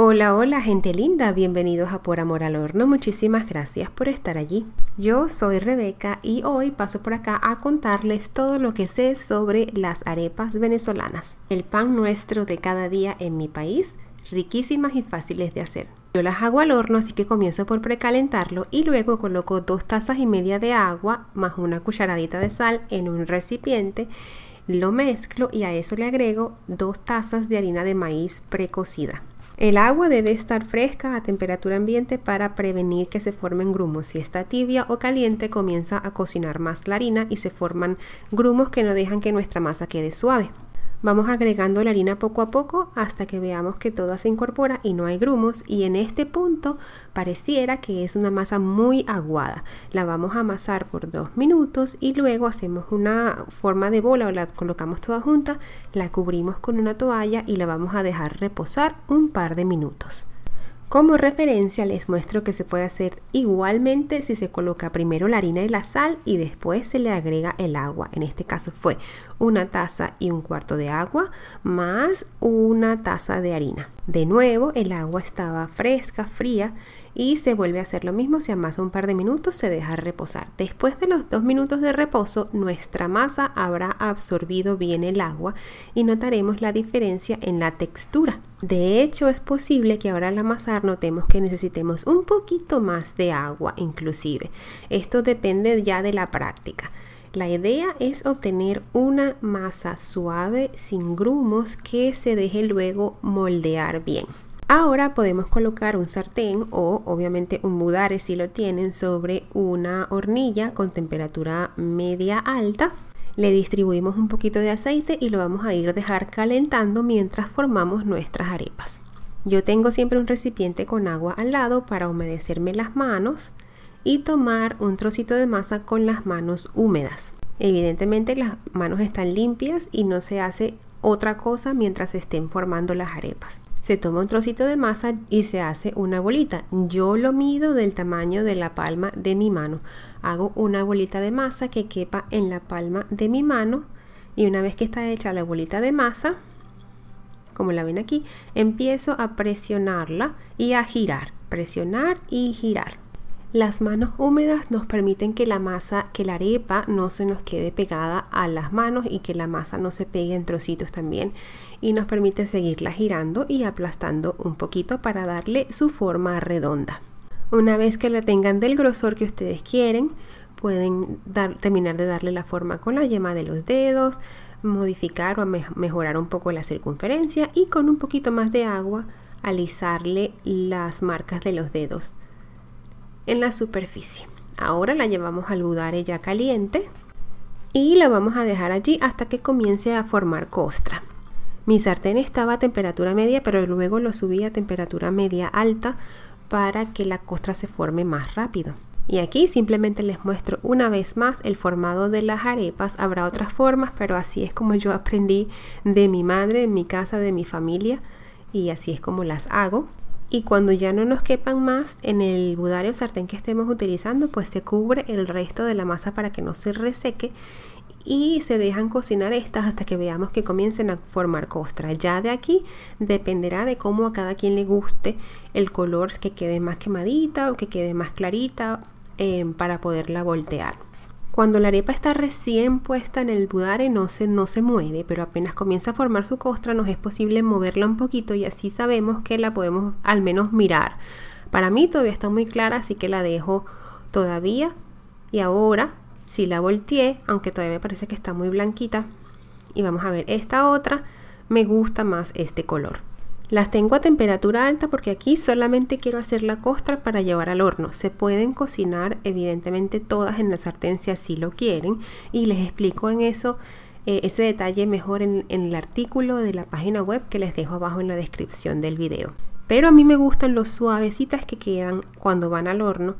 Hola, hola gente linda, bienvenidos a Por Amor al Horno, muchísimas gracias por estar allí. Yo soy Rebeca y hoy paso por acá a contarles todo lo que sé sobre las arepas venezolanas, el pan nuestro de cada día en mi país, riquísimas y fáciles de hacer. Yo las hago al horno, así que comienzo por precalentarlo y luego coloco dos tazas y media de agua más una cucharadita de sal en un recipiente lo mezclo y a eso le agrego dos tazas de harina de maíz precocida. El agua debe estar fresca a temperatura ambiente para prevenir que se formen grumos. Si está tibia o caliente, comienza a cocinar más la harina y se forman grumos que no dejan que nuestra masa quede suave. Vamos agregando la harina poco a poco hasta que veamos que toda se incorpora y no hay grumos y en este punto pareciera que es una masa muy aguada. La vamos a amasar por dos minutos y luego hacemos una forma de bola o la colocamos toda junta, la cubrimos con una toalla y la vamos a dejar reposar un par de minutos. Como referencia les muestro que se puede hacer igualmente si se coloca primero la harina y la sal y después se le agrega el agua. En este caso fue una taza y un cuarto de agua más una taza de harina. De nuevo el agua estaba fresca, fría y se vuelve a hacer lo mismo, se amasa un par de minutos, se deja reposar. Después de los dos minutos de reposo, nuestra masa habrá absorbido bien el agua y notaremos la diferencia en la textura. De hecho, es posible que ahora al amasar notemos que necesitemos un poquito más de agua inclusive. Esto depende ya de la práctica. La idea es obtener una masa suave, sin grumos, que se deje luego moldear bien. Ahora podemos colocar un sartén o obviamente un budare si lo tienen sobre una hornilla con temperatura media alta. Le distribuimos un poquito de aceite y lo vamos a ir dejar calentando mientras formamos nuestras arepas. Yo tengo siempre un recipiente con agua al lado para humedecerme las manos y tomar un trocito de masa con las manos húmedas. Evidentemente las manos están limpias y no se hace otra cosa mientras estén formando las arepas se toma un trocito de masa y se hace una bolita. Yo lo mido del tamaño de la palma de mi mano. Hago una bolita de masa que quepa en la palma de mi mano y una vez que está hecha la bolita de masa, como la ven aquí, empiezo a presionarla y a girar. Presionar y girar. Las manos húmedas nos permiten que la masa, que la arepa no se nos quede pegada a las manos y que la masa no se pegue en trocitos también y nos permite seguirla girando y aplastando un poquito para darle su forma redonda. Una vez que la tengan del grosor que ustedes quieren, pueden terminar de darle la forma con la yema de los dedos, modificar o mejorar un poco la circunferencia y con un poquito más de agua alisarle las marcas de los dedos en la superficie. Ahora la llevamos al budare ya caliente y la vamos a dejar allí hasta que comience a formar costra. Mi sartén estaba a temperatura media, pero luego lo subí a temperatura media alta para que la costra se forme más rápido. Y aquí simplemente les muestro una vez más el formado de las arepas. Habrá otras formas, pero así es como yo aprendí de mi madre, en mi casa, de mi familia. Y así es como las hago y cuando ya no nos quepan más en el budario sartén que estemos utilizando pues se cubre el resto de la masa para que no se reseque y se dejan cocinar estas hasta que veamos que comiencen a formar costra ya de aquí dependerá de cómo a cada quien le guste el color que quede más quemadita o que quede más clarita eh, para poderla voltear cuando la arepa está recién puesta en el budare no se, no se mueve, pero apenas comienza a formar su costra nos es posible moverla un poquito y así sabemos que la podemos al menos mirar. Para mí todavía está muy clara, así que la dejo todavía. Y ahora, si la volteé, aunque todavía me parece que está muy blanquita, y vamos a ver esta otra, me gusta más este color. Las tengo a temperatura alta porque aquí solamente quiero hacer la costra para llevar al horno. Se pueden cocinar evidentemente todas en la sartén si lo quieren y les explico en eso eh, ese detalle mejor en, en el artículo de la página web que les dejo abajo en la descripción del video. Pero a mí me gustan los suavecitas que quedan cuando van al horno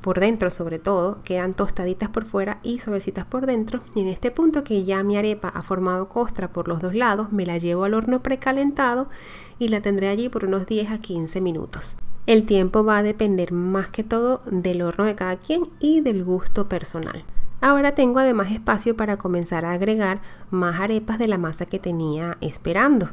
por dentro sobre todo, quedan tostaditas por fuera y suavecitas por dentro. Y en este punto que ya mi arepa ha formado costra por los dos lados, me la llevo al horno precalentado y la tendré allí por unos 10 a 15 minutos. El tiempo va a depender más que todo del horno de cada quien y del gusto personal. Ahora tengo además espacio para comenzar a agregar más arepas de la masa que tenía esperando.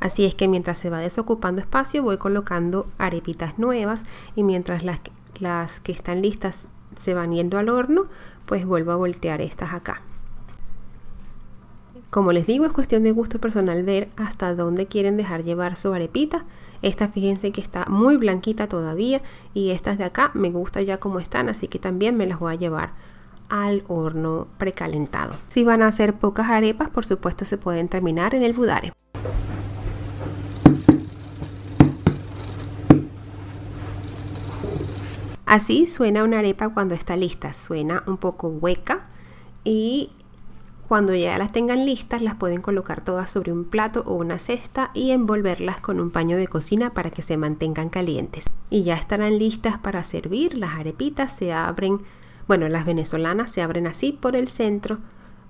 Así es que mientras se va desocupando espacio voy colocando arepitas nuevas y mientras las las que están listas se van yendo al horno, pues vuelvo a voltear estas acá. Como les digo, es cuestión de gusto personal ver hasta dónde quieren dejar llevar su arepita. Esta fíjense que está muy blanquita todavía y estas de acá me gusta ya como están, así que también me las voy a llevar al horno precalentado. Si van a hacer pocas arepas, por supuesto se pueden terminar en el budare. Así suena una arepa cuando está lista, suena un poco hueca y cuando ya las tengan listas las pueden colocar todas sobre un plato o una cesta y envolverlas con un paño de cocina para que se mantengan calientes. Y ya estarán listas para servir. Las arepitas se abren, bueno, las venezolanas se abren así por el centro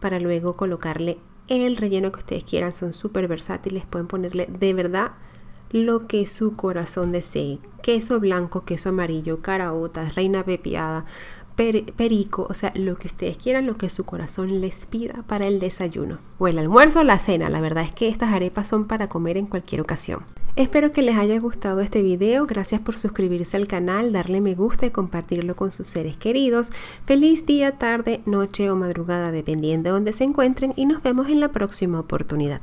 para luego colocarle el relleno que ustedes quieran. Son súper versátiles, pueden ponerle de verdad lo que su corazón desee. Queso blanco, queso amarillo, caraotas, reina pepiada, perico, o sea, lo que ustedes quieran, lo que su corazón les pida para el desayuno o el almuerzo o la cena. La verdad es que estas arepas son para comer en cualquier ocasión. Espero que les haya gustado este video, gracias por suscribirse al canal, darle me gusta y compartirlo con sus seres queridos. Feliz día, tarde, noche o madrugada dependiendo de donde se encuentren y nos vemos en la próxima oportunidad.